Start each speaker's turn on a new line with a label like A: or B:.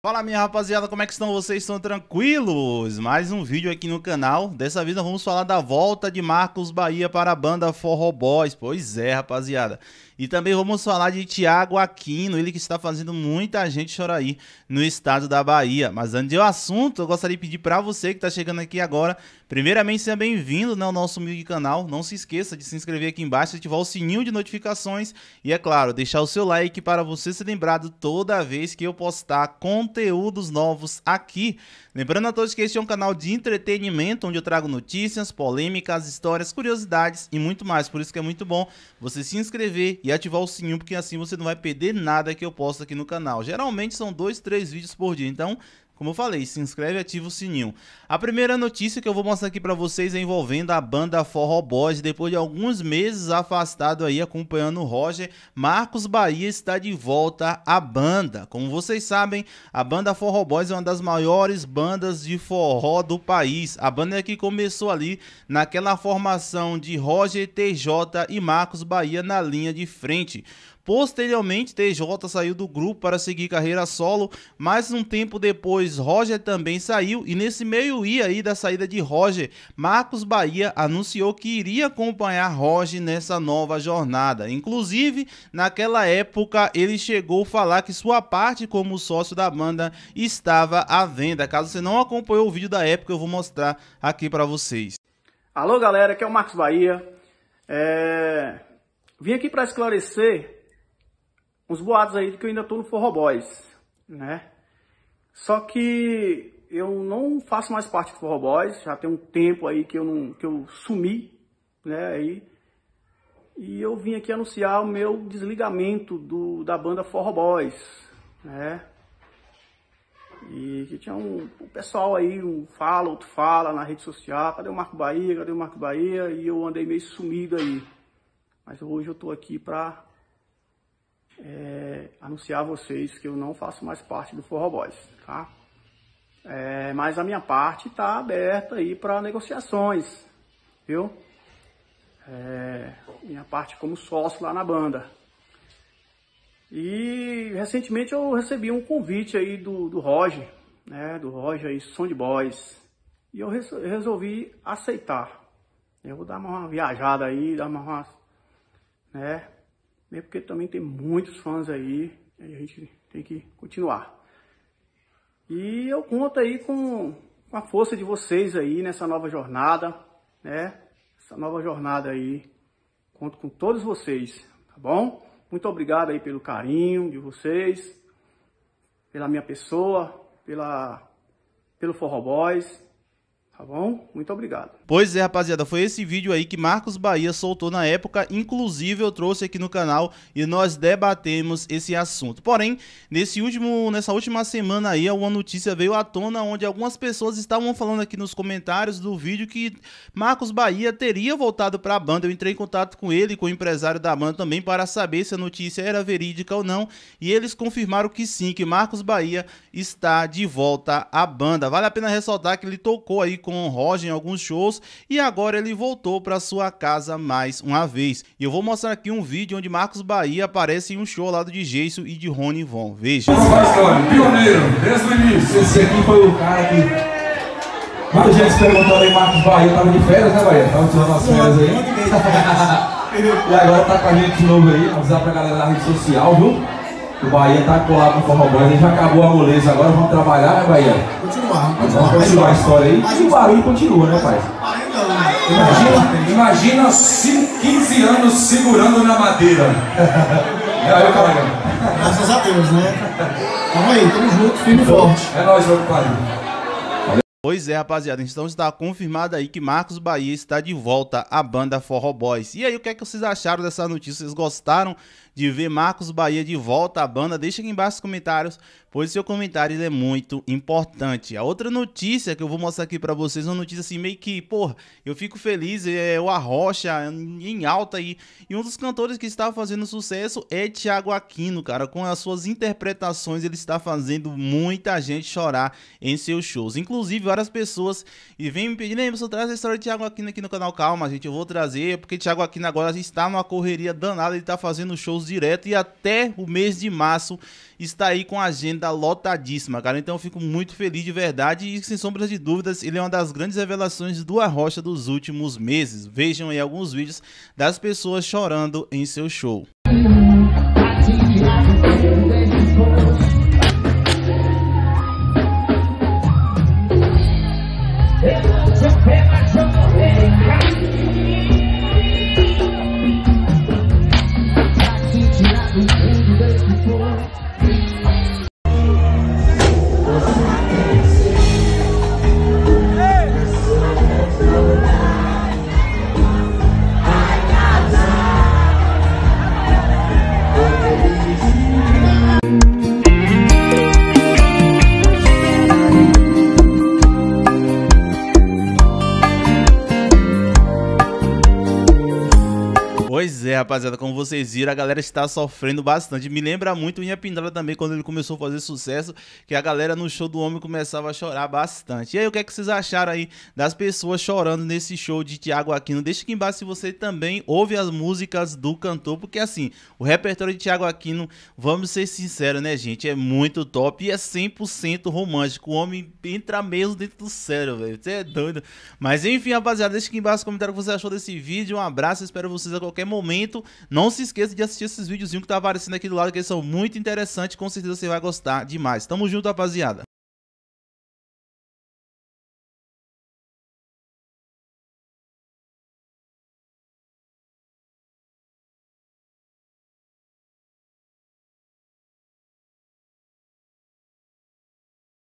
A: Fala minha rapaziada, como é que estão vocês? Estão tranquilos? Mais um vídeo aqui no canal. Dessa vez nós vamos falar da volta de Marcos Bahia para a banda Forró Boys. Pois é, rapaziada. E também vamos falar de Tiago Aquino, ele que está fazendo muita gente chorar aí no estado da Bahia. Mas antes do assunto, eu gostaria de pedir para você que está chegando aqui agora, primeiramente seja bem-vindo né, ao nosso humilde canal. Não se esqueça de se inscrever aqui embaixo, ativar o sininho de notificações e, é claro, deixar o seu like para você ser lembrado toda vez que eu postar conteúdo conteúdos novos aqui. Lembrando a todos que este é um canal de entretenimento, onde eu trago notícias, polêmicas, histórias, curiosidades e muito mais. Por isso que é muito bom você se inscrever e ativar o sininho, porque assim você não vai perder nada que eu posto aqui no canal. Geralmente são dois, três vídeos por dia, então como eu falei, se inscreve e ativa o sininho. A primeira notícia que eu vou mostrar aqui para vocês é envolvendo a banda Forró Boys. Depois de alguns meses afastado aí acompanhando o Roger, Marcos Bahia está de volta à banda. Como vocês sabem, a banda Forró Boys é uma das maiores bandas de forró do país. A banda é que começou ali naquela formação de Roger, TJ e Marcos Bahia na linha de frente. Posteriormente, TJ saiu do grupo para seguir carreira solo, mas um tempo depois Roger também saiu e nesse meio ia aí da saída de Roger, Marcos Bahia anunciou que iria acompanhar Roger nessa nova jornada. Inclusive, naquela época ele chegou a falar que sua parte como sócio da banda estava à venda. Caso você não acompanhou o vídeo da época, eu vou mostrar aqui para vocês.
B: Alô galera, aqui é o Marcos Bahia. É... Vim aqui para esclarecer uns boatos aí de que eu ainda tô no Forró Boys, né? Só que eu não faço mais parte do Forró Boys, já tem um tempo aí que eu, não, que eu sumi, né? Aí, e eu vim aqui anunciar o meu desligamento do, da banda Forró Boys, né? E que tinha um, um, pessoal aí, um fala, outro fala na rede social, ah, cadê o Marco Bahia, cadê o Marco Bahia? E eu andei meio sumido aí. Mas hoje eu tô aqui pra é, anunciar a vocês que eu não faço mais parte do Forró Boys, tá? É, mas a minha parte está aberta aí para negociações, viu? É, minha parte como sócio lá na banda. E recentemente eu recebi um convite aí do, do Roger, né? Do Roger aí, Sound Boys. E eu resolvi aceitar. Eu vou dar uma viajada aí, dar uma, né? né? Porque também tem muitos fãs aí, a gente tem que continuar. E eu conto aí com, com a força de vocês aí nessa nova jornada, né? Essa nova jornada aí, conto com todos vocês, tá bom? Muito obrigado aí pelo carinho de vocês, pela minha pessoa, pela, pelo Forró Boys, tá bom? Muito obrigado.
A: Pois é, rapaziada, foi esse vídeo aí que Marcos Bahia soltou na época, inclusive eu trouxe aqui no canal e nós debatemos esse assunto. Porém, nesse último, nessa última semana aí, uma notícia veio à tona onde algumas pessoas estavam falando aqui nos comentários do vídeo que Marcos Bahia teria voltado para a banda. Eu entrei em contato com ele, com o empresário da banda também, para saber se a notícia era verídica ou não, e eles confirmaram que sim, que Marcos Bahia está de volta à banda. Vale a pena ressaltar que ele tocou aí com o Roger em alguns shows, e agora ele voltou para sua casa mais uma vez. E eu vou mostrar aqui um vídeo onde Marcos Bahia aparece em um show ao lado de Jason e de Rony Von. Veja. Vamos a história, Pioneiro, desde o início. Esse aqui foi o cara que Muita gente se perguntando aí, Marcos Bahia tava de férias, né, Bahia? Tava tirando as férias aí. e agora tá com a gente de novo aí,
B: avisar pra galera da rede social, viu? O Bahia tá colado com no Forró Boys, a gente já acabou a moleza, agora vamos trabalhar, né, Bahia? Continuar, continuar. Vamos continuar a história aí. E o barulho continua, né, pai? Imagina,
A: imagina 15 anos segurando na madeira. É aí, cara. Graças a Deus, né? Tamo aí, tamo junto, firme e forte. É nóis, meu compadre. Pois é, rapaziada, então está confirmado aí que Marcos Bahia está de volta à banda Forró Boys. E aí, o que é que vocês acharam dessa notícia? Vocês gostaram de ver Marcos Bahia de volta à banda, deixa aqui embaixo nos comentários, pois seu comentário é muito importante. A outra notícia que eu vou mostrar aqui para vocês, uma notícia assim meio que, porra, eu fico feliz, é o Arrocha em alta aí. E um dos cantores que está fazendo sucesso é Tiago Aquino, cara. Com as suas interpretações, ele está fazendo muita gente chorar em seus shows. Inclusive, várias pessoas e vem me pedindo, Emerson, traz a história de Tiago Aquino aqui no canal. Calma, gente, eu vou trazer, porque Tiago Aquino agora está numa correria danada, ele está fazendo shows direto e até o mês de março está aí com a agenda lotadíssima, cara. Então eu fico muito feliz de verdade e sem sombras de dúvidas, ele é uma das grandes revelações do Arrocha dos últimos meses. Vejam aí alguns vídeos das pessoas chorando em seu show. rapaziada, como vocês viram, a galera está sofrendo bastante. Me lembra muito o Inha também, quando ele começou a fazer sucesso, que a galera no show do homem começava a chorar bastante. E aí, o que, é que vocês acharam aí das pessoas chorando nesse show de Tiago Aquino? Deixa aqui embaixo se você também ouve as músicas do cantor, porque assim, o repertório de Tiago Aquino, vamos ser sinceros, né, gente? É muito top e é 100% romântico. O homem entra mesmo dentro do cérebro, velho. Você é doido. Mas enfim, rapaziada, deixa aqui embaixo o comentário que você achou desse vídeo. Um abraço, espero vocês a qualquer momento. Não se esqueça de assistir esses videozinhos que tá aparecendo aqui do lado, que eles são muito interessantes. Com certeza você vai gostar demais. Tamo junto, rapaziada.